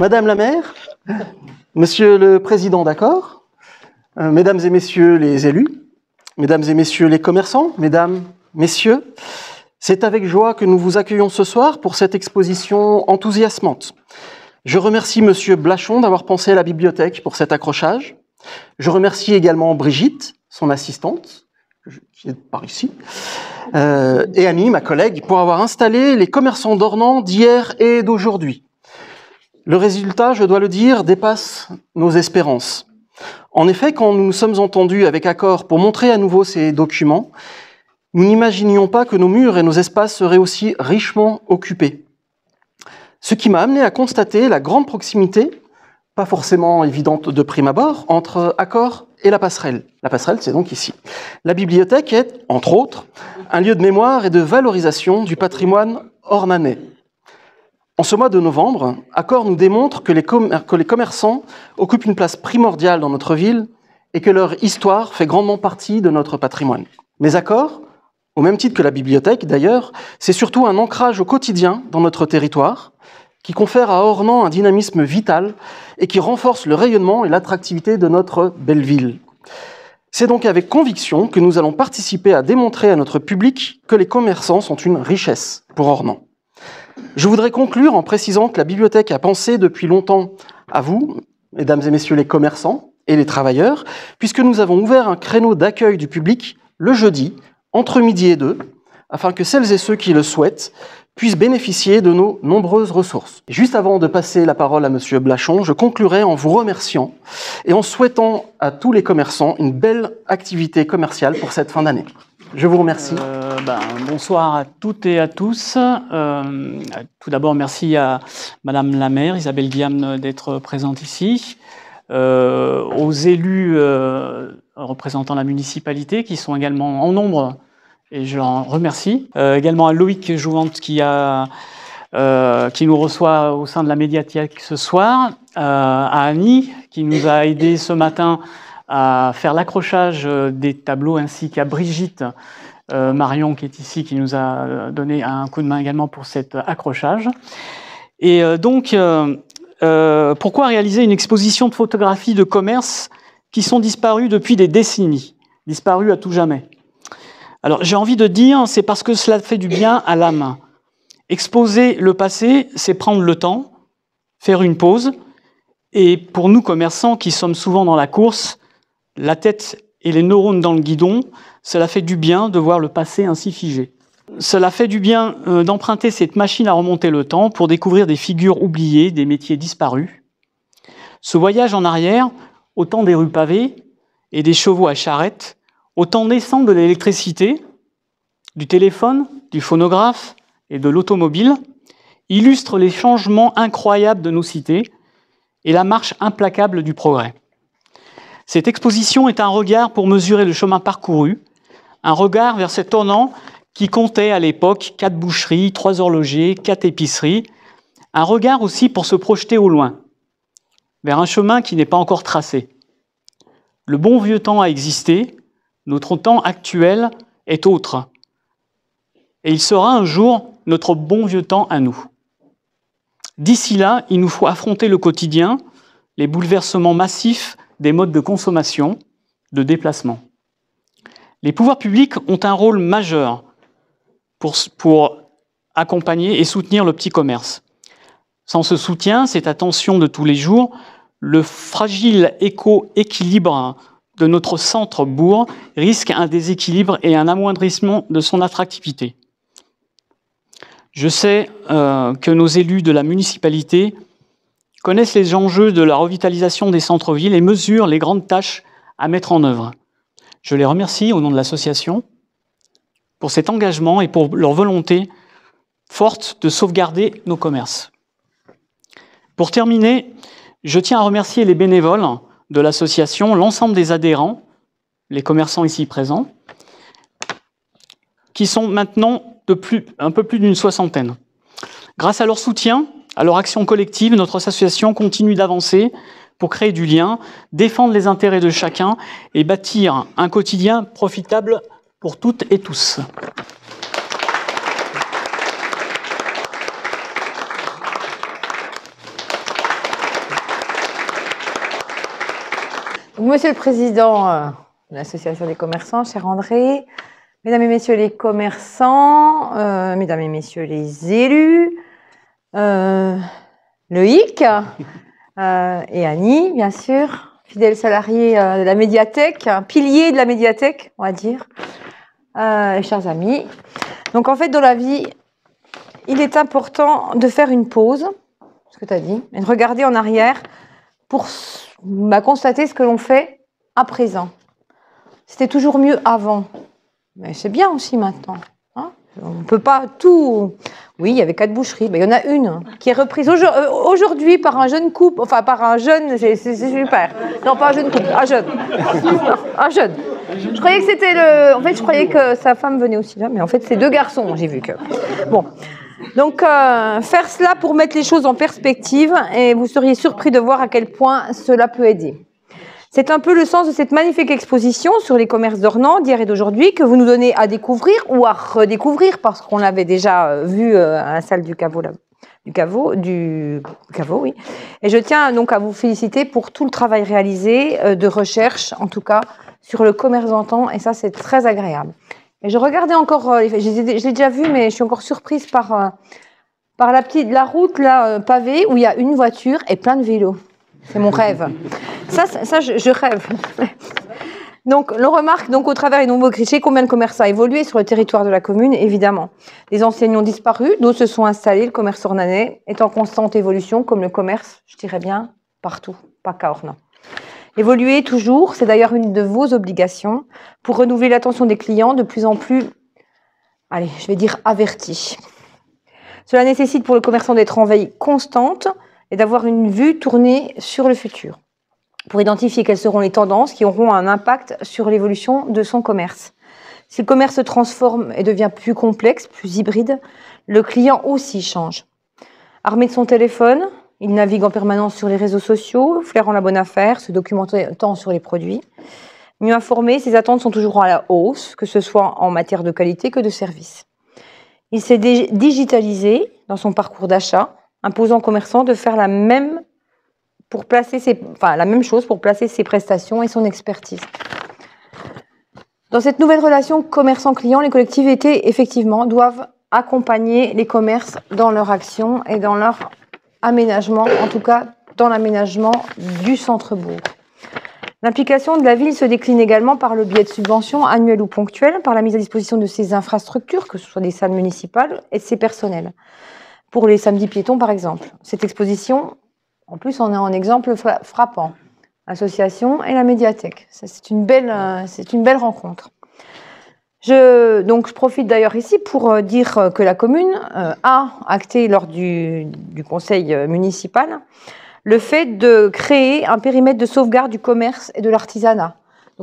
Madame la maire, Monsieur le Président d'accord, euh, Mesdames et Messieurs les élus, Mesdames et Messieurs les commerçants, Mesdames, Messieurs, c'est avec joie que nous vous accueillons ce soir pour cette exposition enthousiasmante. Je remercie Monsieur Blachon d'avoir pensé à la bibliothèque pour cet accrochage. Je remercie également Brigitte, son assistante, qui est par ici, euh, et Annie, ma collègue, pour avoir installé les commerçants d'Ornans d'hier et d'aujourd'hui. Le résultat, je dois le dire, dépasse nos espérances. En effet, quand nous nous sommes entendus avec accord pour montrer à nouveau ces documents, nous n'imaginions pas que nos murs et nos espaces seraient aussi richement occupés. Ce qui m'a amené à constater la grande proximité, pas forcément évidente de prime abord, entre accord et la passerelle. La passerelle, c'est donc ici. La bibliothèque est, entre autres, un lieu de mémoire et de valorisation du patrimoine ornanais. En ce mois de novembre, Accor nous démontre que les, commerçants occupent une place primordiale dans notre ville et que leur histoire fait grandement partie de notre patrimoine. Mais Accor, au même titre que la bibliothèque d'ailleurs, c'est surtout un ancrage au quotidien dans notre territoire qui confère à Ornans un dynamisme vital et qui renforce le rayonnement et l'attractivité de notre belle ville. C'est donc avec conviction que nous allons participer à démontrer à notre public que les commerçants sont une richesse pour Ornans. Je voudrais conclure en précisant que la bibliothèque a pensé depuis longtemps à vous, mesdames et messieurs les commerçants et les travailleurs, puisque nous avons ouvert un créneau d'accueil du public le jeudi, entre midi et deux, afin que celles et ceux qui le souhaitent puissent bénéficier de nos nombreuses ressources. Juste avant de passer la parole à Monsieur Blachon, je conclurai en vous remerciant et en souhaitant à tous les commerçants une belle activité commerciale pour cette fin d'année. Je vous remercie. Euh, bah, bonsoir à toutes et à tous. Euh, tout d'abord, merci à Madame la maire, Isabelle Guillaume, d'être présente ici. Euh, aux élus euh, représentant la municipalité, qui sont également en nombre, et je l'en remercie. également à Loïc Jouvente, qui, a, qui nous reçoit au sein de la médiathèque ce soir. à Annie, qui nous a aidé ce matin à faire l'accrochage des tableaux, ainsi qu'à Brigitte, euh, Marion qui est ici, qui nous a euh, donné un coup de main également pour cet euh, accrochage. Et donc, pourquoi réaliser une exposition de photographies de commerce qui sont disparues depuis des décennies, disparues à tout jamais Alors j'ai envie de dire, c'est parce que cela fait du bien à l'âme. Exposer le passé, c'est prendre le temps, faire une pause, et pour nous commerçants qui sommes souvent dans la course, la tête et les neurones dans le guidon, cela fait du bien de voir le passé ainsi figé. Cela fait du bien euh, d'emprunter cette machine à remonter le temps pour découvrir des figures oubliées, des métiers disparus. Ce voyage en arrière, au temps des rues pavées et des chevaux à charrette, au temps naissant de l'électricité, du téléphone, du phonographe et de l'automobile, illustre les changements incroyables de nos cités et la marche implacable du progrès. Cette exposition est un regard pour mesurer le chemin parcouru, un regard vers cet ornant qui comptait à l'époque quatre boucheries, trois horlogers, quatre épiceries, un regard aussi pour se projeter au loin, vers un chemin qui n'est pas encore tracé. Le bon vieux temps a existé, notre temps actuel est autre, et il sera un jour notre bon vieux temps à nous. D'ici là, il nous faut affronter le quotidien, les bouleversements massifs des modes de consommation, de déplacement. Les pouvoirs publics ont un rôle majeur pour, accompagner et soutenir le petit commerce. Sans ce soutien, cette attention de tous les jours, le fragile éco-équilibre de notre centre-bourg risque un déséquilibre et un amoindrissement de son attractivité. Je sais euh, que nos élus de la municipalité connaissent les enjeux de la revitalisation des centres-villes et mesurent les grandes tâches à mettre en œuvre. Je les remercie au nom de l'association pour cet engagement et pour leur volonté forte de sauvegarder nos commerces. Pour terminer, je tiens à remercier les bénévoles de l'association, l'ensemble des adhérents, les commerçants ici présents, qui sont maintenant un peu plus d'une soixantaine. Grâce à leur soutien, alors action collective, notre association continue d'avancer pour créer du lien, défendre les intérêts de chacun et bâtir un quotidien profitable pour toutes et tous. Monsieur le Président euh, de l'Association des commerçants, cher André, Mesdames et Messieurs les commerçants, euh, Mesdames et Messieurs les élus, euh, Loïc euh, et Annie, bien sûr, fidèle salarié euh, de la médiathèque, pilier de la médiathèque, on va dire, et euh, chers amis. Donc en fait, dans la vie, il est important de faire une pause, ce que tu as dit, et de regarder en arrière pour bah, constater ce que l'on fait à présent. C'était toujours mieux avant, mais c'est bien aussi maintenant. On ne peut pas tout. Oui, il y avait quatre boucheries. Mais il y en a une qui est reprise euh, aujourd'hui par un jeune couple. Enfin, par un jeune, c'est super. Non, pas un jeune couple, un jeune. un jeune. Je croyais que c'était le. En fait, je croyais que sa femme venait aussi là, mais en fait, c'est deux garçons, j'ai vu que. Bon. Donc, euh, faire cela pour mettre les choses en perspective et vous seriez surpris de voir à quel point cela peut aider. C'est un peu le sens de cette magnifique exposition sur les commerces d'Ornans d'hier et d'aujourd'hui que vous nous donnez à découvrir ou à redécouvrir parce qu'on l'avait déjà euh, vu euh, à la salle du caveau du caveau, du caveau, oui. Et je tiens donc à vous féliciter pour tout le travail réalisé euh, de recherche, en tout cas sur le commerce d'antan, et ça c'est très agréable. Et je regardais encore, je l'ai déjà vu, mais je suis encore surprise par, par la petite, la route là pavée où il y a une voiture et plein de vélos. C'est mon rêve. Ça, ça je, rêve. Donc, l'on remarque donc au travers des nombreux clichés combien de commerce a évolué sur le territoire de la commune, évidemment. Les enseignes ont disparu, d'autres se sont installés, le commerce ornanais est en constante évolution, comme le commerce, je dirais bien, partout, pas qu'à Ornan. Évoluer toujours, c'est d'ailleurs une de vos obligations, pour renouveler l'attention des clients de plus en plus, allez, je vais dire avertis. Cela nécessite pour le commerçant d'être en veille constante et d'avoir une vue tournée sur le futur pour identifier quelles seront les tendances qui auront un impact sur l'évolution de son commerce. Si le commerce se transforme et devient plus complexe, plus hybride, le client aussi change. Armé de son téléphone, il navigue en permanence sur les réseaux sociaux, flairant la bonne affaire, se documentant sur les produits. Mieux informé, ses attentes sont toujours à la hausse, que ce soit en matière de qualité que de service. Il s'est digitalisé dans son parcours d'achat, imposant aux commerçants de faire la même pour placer ses, la même chose pour placer ses prestations et son expertise. Dans cette nouvelle relation commerçant-client, les collectivités, effectivement, doivent accompagner les commerces dans leur action et dans leur aménagement, en tout cas dans l'aménagement du centre-bourg. L'implication de la ville se décline également par le biais de subventions annuelles ou ponctuelles, par la mise à disposition de ses infrastructures, que ce soit des salles municipales et de ses personnels, pour les samedis piétons par exemple. Cette exposition en plus, on a un exemple frappant. l'association et la médiathèque. C'est une belle, euh, une belle rencontre. Je, donc, je profite d'ailleurs ici pour euh, dire euh, que la commune a acté lors du, conseil municipal le fait de créer un périmètre de sauvegarde du commerce et de l'artisanat.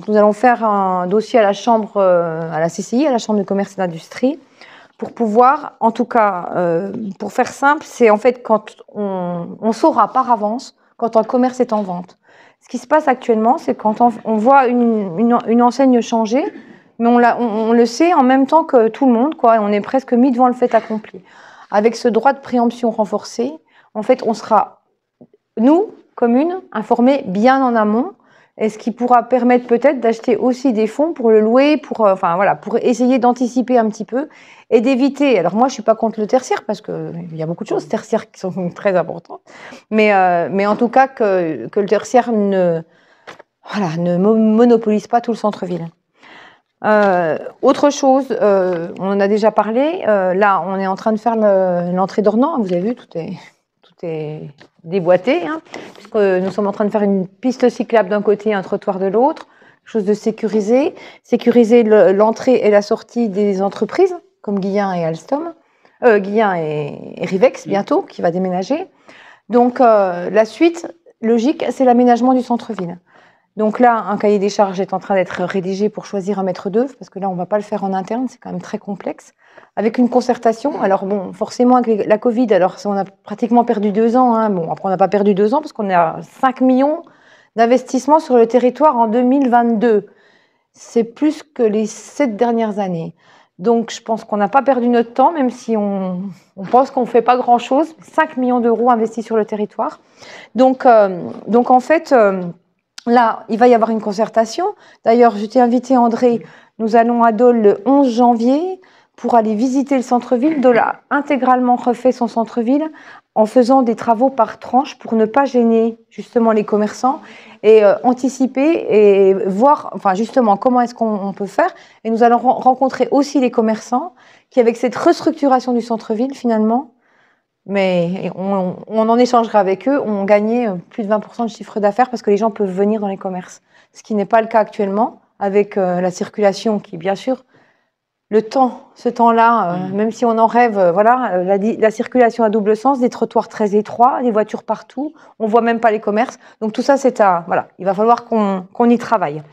nous allons faire un dossier à la chambre, à la CCI, à la chambre de commerce et d'industrie, pour pouvoir, en tout cas, euh, pour faire simple, c'est en fait quand on, saura par avance quand un commerce est en vente. Ce qui se passe actuellement, c'est quand on, voit une, enseigne changer, mais on, on, le sait en même temps que tout le monde, quoi. On est presque mis devant le fait accompli. Avec ce droit de préemption renforcé, en fait, on sera, nous, communes, informés bien en amont est ce qui pourra permettre peut-être d'acheter aussi des fonds pour le louer, pour, euh, enfin, voilà, pour essayer d'anticiper un petit peu et d'éviter. Alors moi, je ne suis pas contre le tertiaire parce qu'il y a beaucoup de choses tertiaires qui sont très importantes, mais, euh, mais en tout cas que, le tertiaire ne, voilà, ne monopolise pas tout le centre-ville. Euh, autre chose, on en a déjà parlé, là on est en train de faire l'entrée le, vous avez vu, tout est, tout est déboîté hein, puisque nous sommes en train de faire une piste cyclable d'un côté, et un trottoir de l'autre, chose de sécuriser, sécuriser l'entrée et la sortie des entreprises, comme Guillain et Alstom, euh, et, Rivex mm. bientôt, qui va déménager. Donc euh, la suite logique, c'est l'aménagement du centre-ville. Donc là, un cahier des charges est en train d'être rédigé pour choisir un maître d'œuvre, parce que là, on ne va pas le faire en interne, c'est quand même très complexe. Avec une concertation, alors bon, forcément avec la Covid, alors on a pratiquement perdu deux ans. Hein. Bon, après, on n'a pas perdu deux ans, parce qu'on est 5 millions d'investissements sur le territoire en 2022. C'est plus que les sept dernières années. Donc je pense qu'on n'a pas perdu notre temps, même si on, pense qu'on ne fait pas grand-chose. 5 millions d'euros investis sur le territoire. Donc, euh, donc en fait... Euh, Là, il va y avoir une concertation. D'ailleurs, je t'ai invité, André. Nous allons à Dole le 11 janvier pour aller visiter le centre-ville. Dole a intégralement refait son centre-ville en faisant des travaux par tranche pour ne pas gêner justement les commerçants et euh, anticiper et voir, enfin justement, comment est-ce qu'on peut faire. Et nous allons rencontrer aussi les commerçants qui, avec cette restructuration du centre-ville, finalement, mais on, en échangera avec eux, on gagnait plus de 20% de chiffre d'affaires parce que les gens peuvent venir dans les commerces, ce qui n'est pas le cas actuellement avec euh, la circulation qui, bien sûr, le temps, ce temps-là, euh, mmh. même si on en rêve, euh, voilà, la, circulation à double sens, des trottoirs très étroits, des voitures partout, on voit même pas les commerces. Donc tout ça, c'est à, voilà, il va falloir qu'on y travaille.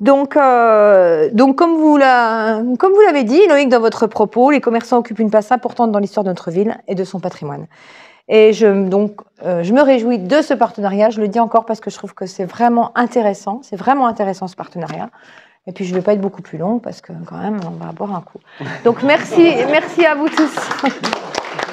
Donc, euh, donc comme vous l'avez dit, Loïc, dans votre propos, les commerçants occupent une place importante dans l'histoire de notre ville et de son patrimoine. Et je, donc, euh, je me réjouis de ce partenariat. Je le dis encore parce que je trouve que c'est vraiment intéressant. C'est vraiment intéressant ce partenariat. Et puis, je ne vais pas être beaucoup plus long parce que quand même, on va avoir un coup. Donc, merci, merci à vous tous.